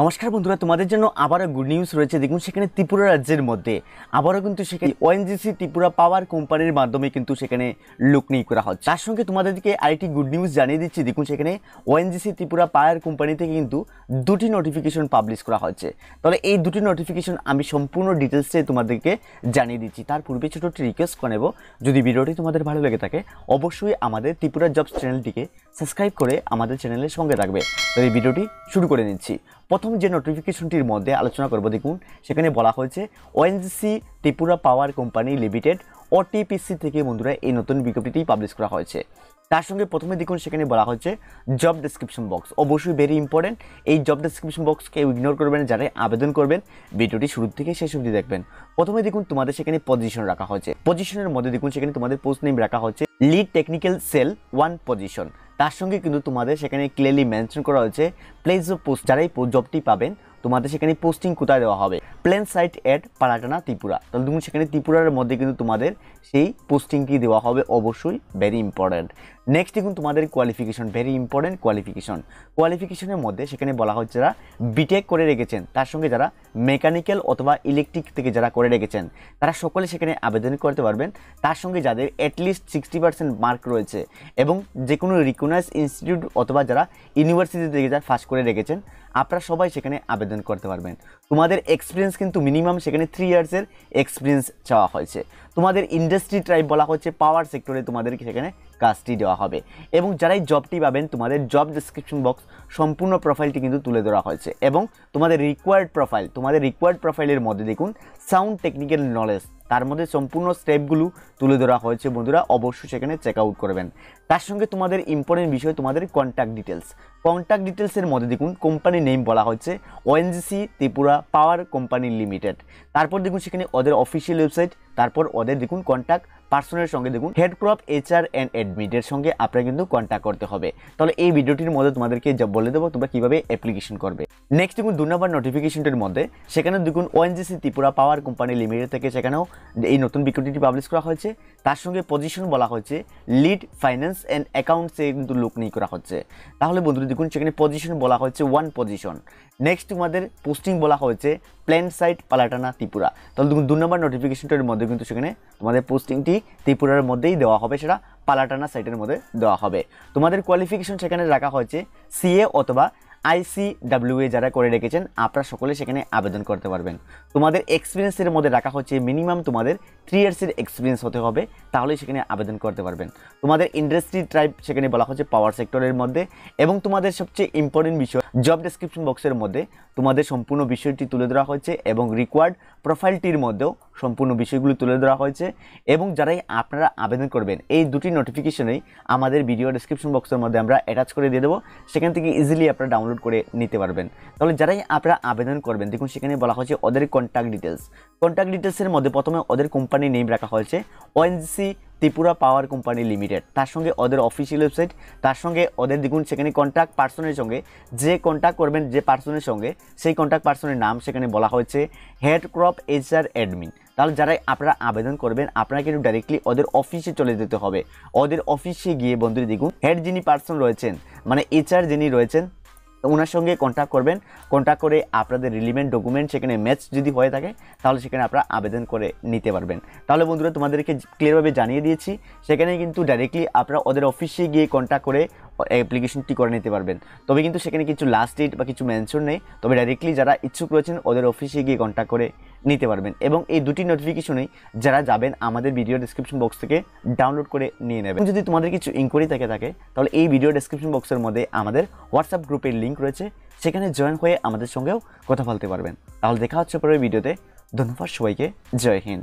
নমস্কার বন্ধুরা তোমাদের জন্য আবারও গুড নিউজ রয়েছে দেখুন সেখানে ত্রিপুরা রাজ্যের মধ্যে আবারও কিন্তু সেখানে ওএনজিসি ত্রিপুরা পাওয়ার কোম্পানির মাধ্যমে কিন্তু সেখানে লোক নিয়োগ করা হচ্ছে তার সঙ্গে তোমাদেরকে আরেকটি গুড নিউজ জানিয়ে দিচ্ছি দেখুন সেখানে ওএনজিসি ত্রিপুরা পাওয়ার কোম্পানি থেকে কিন্তু দুটি নোটিফিকেশন পাবলিশ করা হচ্ছে তাহলে এই দুটি নোটিফিকেশন আমি সম্পূর্ণ ডিটেলসে তোমাদেরকে জানিয়ে দিচ্ছি তার পূর্বে ছোটো একটি রিকোয়েস্ট করে নেব যদি ভিডিওটি তোমাদের ভালো লেগে থাকে অবশ্যই আমাদের ত্রিপুরা জবস চ্যানেলটিকে সাবস্ক্রাইব করে আমাদের চ্যানেলের সঙ্গে থাকবে তাহলে ভিডিওটি শুরু করে নিচ্ছি প্রথম যে নোটিফিকেশনটির মধ্যে আলোচনা করব দেখুন সেখানে বলা হয়েছে ONGC Tripura power company limited OTPC থেকে বন্ধুরা এই নতুন বিজ্ঞপ্তিটি পাবলিশ করা হয়েছে তার সঙ্গে প্রথমে দেখুন সেখানে বলা হয়েছে জব ডেসক্রিপশন বক্স অবশ্যই ভেরি ইম্পর্টেন্ট এই জব ডেসক্রিপশন বক্সকে ইগনোর করবেন যারা আবেদন করবেন ভিডিওটি শুরু থেকে শেষ অবধি দেখবেন প্রথমে দেখুন তোমাদের সেখানে পজিশন রাখা হয়েছে পজিশনের মধ্যে দেখুন সেখানে তোমাদের পোস্ট নেম রাখা হচ্ছে lead technical cell one position তার সঙ্গে কিন্তু তোমাদের সেখানে ক্লিয়ারলি মেনশন করা হয়েছে প্লেস অফ পোস্ট যারা এই জবটি পাবেন তোমাদের সেখানে পোস্টিং কোথায় দেওয়া হবে plant site at Palatana Tripura তাহলে তুমি সেখানে ত্রিপুরার মধ্যে কিন্তু তোমাদের সেই পোস্টিংটি দেওয়া হবে অবশ্যই ভেরি ইম্পর্ট্যান্ট নেক্সট দেখুন তোমাদের কোয়ালিফিকেশন ভেরি ইম্পর্ট্যান্ট কোয়ালিফিকেশন কোয়ালিফিকেশনের মধ্যে সেখানে বলা হচ্ছে যারা বিটেক করে রেখেছেন তার সঙ্গে যারা মেকানিক্যাল অথবা ইলেকট্রিক থেকে যারা করে রেখেছেন তারা সকলে সেখানে আবেদন করতে পারবেন তার সঙ্গে যাদের অ্যাটলিস্ট সিক্সটি পার্সেন্ট মার্ক রয়েছে এবং যে কোনো রিকগনাইজ ইনস্টিটিউট অথবা যারা ইউনিভার্সিটি থেকে যারা ফার্স্ট করে রেখেছেন আপনারা সবাই সেখানে আবেদন আবেদন করতে পারবেন তোমাদের এক্সপিরিয়েন্স কিন্তু মিনিমাম সেখানে থ্রি ইয়ার্সের এক্সপিরিয়েন্স চাওয়া হয়েছে তোমাদের ইন্ডাস্ট্রি ট্রাইব বলা হচ্ছে পাওয়ার সেক্টরে তোমাদের সেখানে কাজটি দেওয়া হবে এবং যারাই জবটি পাবেন তোমাদের জব ডিসক্রিপশন বক্স সম্পূর্ণ প্রোফাইলটি কিন্তু তুলে ধরা হয়েছে এবং তোমাদের রিকোয়ার্ড প্রোফাইল তোমাদের রিকোয়ার্ড প্রোফাইলের মধ্যে দেখুন সাউন্ড টেকনিক্যাল নলেজ তার মধ্যে সম্পূর্ণ স্টেপগুলো তুলে ধরা হয়েছে বন্ধুরা অবশ্যই সেখানে চেক আউট করবেন তার সঙ্গে তোমাদের ইম্পর্টেন্ট বিষয় তোমাদের কন্ট্যাক্ট ডিটেলস কন্ট্যাক্ট ডিটেলসের মধ্যে দেখুন কোম্পানি নেম বলা হয়েছে ONGC Tripura power company limited তারপর দেখুন সেখানে ওদের অফিসিয়াল ওয়েবসাইট তারপর ওদের দেখুন কন্ট্যাক্ট পার্সনের সঙ্গে দেখুন হেড ক্রপ এইচআর অ্যান্ড অ্যাডমিটের সঙ্গে আপনারা কিন্তু কন্ট্যাক্ট করতে হবে তাহলে এই ভিডিওটির মধ্যে তোমাদেরকে বলে দেবো তোমরা কীভাবে অ্যাপ্লিকেশন করবে নেক্সট দেখুন দু নম্বর নোটিফিকেশনটির মধ্যে সেখানে দেখুন ONGC Tripura power company limited থেকে সেখানেও এই নতুন বিজ্ঞপ্তিটি পাবলিশ করা হয়েছে তার সঙ্গে পজিশন বলা হয়েছে লিড ফাইন্যান্স অ্যান্ড অ্যাকাউন্টসে কিন্তু লোক নিয়ে করা হচ্ছে তাহলে বন্ধুরা দেখুন সেখানে পজিশন বলা হয়েছে ওয়ান পজিশন নেক্সট তোমাদের পোস্টিং বলা হয়েছে প্ল্যান সাইট পালাটানা ত্রিপুরা তাহলে দেখুন দু নম্বর নোটিফিকেশনটির মধ্যে কিন্তু সেখানে তোমাদের পোস্টিংটি ত্রিপুরার মধ্যেই দেওয়া হবে সেটা পালাটানা সাইটের মধ্যে দেওয়া হবে তোমাদের কোয়ালিফিকেশন সেখানে রাখা হয়েছে সিএ অথবা আইসিডাব্লিউএ যারা করে রেখেছেন আপনারা সকলে সেখানে আবেদন করতে পারবেন তোমাদের এক্সপিরিয়েন্সের মধ্যে রাখা হচ্ছে মিনিমাম তোমাদের থ্রি ইয়ার্সের এক্সপিরিয়েন্স হতে হবে তাহলে সেখানে আবেদন করতে পারবেন তোমাদের ইন্ডাস্ট্রি টাইপ সেখানে বলা হচ্ছে পাওয়ার সেক্টরের মধ্যে এবং তোমাদের সবচেয়ে ইম্পর্টেন্ট বিষয় জব ডেসক্রিপশন বক্সের মধ্যে তোমাদের সম্পূর্ণ বিষয়টি তুলে ধরা হয়েছে এবং রিকোয়ার্ড প্রোফাইলটির মধ্যেও সম্পূর্ণ বিষয়গুলো তুলে ধরা হয়েছে এবং যারাই আপনারা আবেদন করবেন এই দুটি নোটিফিকেশনেই আমাদের ভিডিও ডিসক্রিপশন বক্সের মধ্যে আমরা অ্যাটাচ করে দিয়ে দেবো সেখান থেকে ইজিলি আপনারা ডাউনলোড করে নিতে পারবেন তাহলে যারাই আপনারা আবেদন করবেন দেখুন সেখানে বলা হয়েছে ওদের কন্ট্যাক্ট ডিটেলস কন্ট্যাক্ট ডিটেলসের মধ্যে প্রথমে ওদের কোম্পানির নেম রাখা হয়েছে ONGC Tripura power company limited তার সঙ্গে ওদের অফিসিয়াল ওয়েবসাইট তার সঙ্গে ওদের দেখুন সেখানে কন্ট্যাক্ট পার্সনের সঙ্গে যে কন্ট্যাক্ট করবেন যে পার্সনের সঙ্গে সেই কন্ট্যাক্ট পার্সনের নাম সেখানে বলা হয়েছে হেড ক্রপ এইচআর অ্যাডমিন তাহলে যারাই আপনারা আবেদন করবেন আপনারা কিন্তু ডাইরেক্টলি ওদের অফিসে চলে যেতে হবে ওদের অফিসে গিয়ে বন্ধুরা দেখুন হেড যিনি পার্সন রয়েছেন মানে এইচআর যিনি রয়েছেন ওনার সঙ্গে কন্ট্যাক্ট করবেন কন্ট্যাক্ট করে আপনাদের রিলিভেন্ট ডকুমেন্ট সেখানে ম্যাচ যদি হয়ে থাকে তাহলে সেখানে আপনারা আবেদন করে নিতে পারবেন তাহলে বন্ধুরা তোমাদেরকে ক্লিয়ারভাবে জানিয়ে দিয়েছি সেখানে কিন্তু ডাইরেক্টলি আপনারা ওদের অফিসে গিয়ে কন্ট্যাক্ট করে অ্যাপ্লিকেশনটি করে নিতে পারবেন তবে কিন্তু সেখানে কিছু লাস্ট ডেট বা কিছু মেনশন নেই তবে ডাইরেক্টলি যারা ইচ্ছুক রয়েছেন ওদের অফিসে গিয়ে কন্ট্যাক্ট করে নিতে পারবেন এবং এই দুটি নোটিফিকেশনেই যারা যাবেন আমাদের ভিডিও ডিসক্রিপশন বক্স থেকে ডাউনলোড করে নিয়ে নেবেন যদি তোমাদের কিছু ইনকোয়ারি থেকে থাকে তাহলে এই ভিডিও ডিসক্রিপশন বক্সের মধ্যে আমাদের হোয়াটসঅ্যাপ গ্রুপের লিঙ্ক রয়েছে সেখানে জয়েন হয়ে আমাদের সঙ্গেও কথা বলতে পারবেন তাহলে দেখা হচ্ছে পরের ভিডিওতে ধন্যবাদ সবাইকে জয় হিন্দ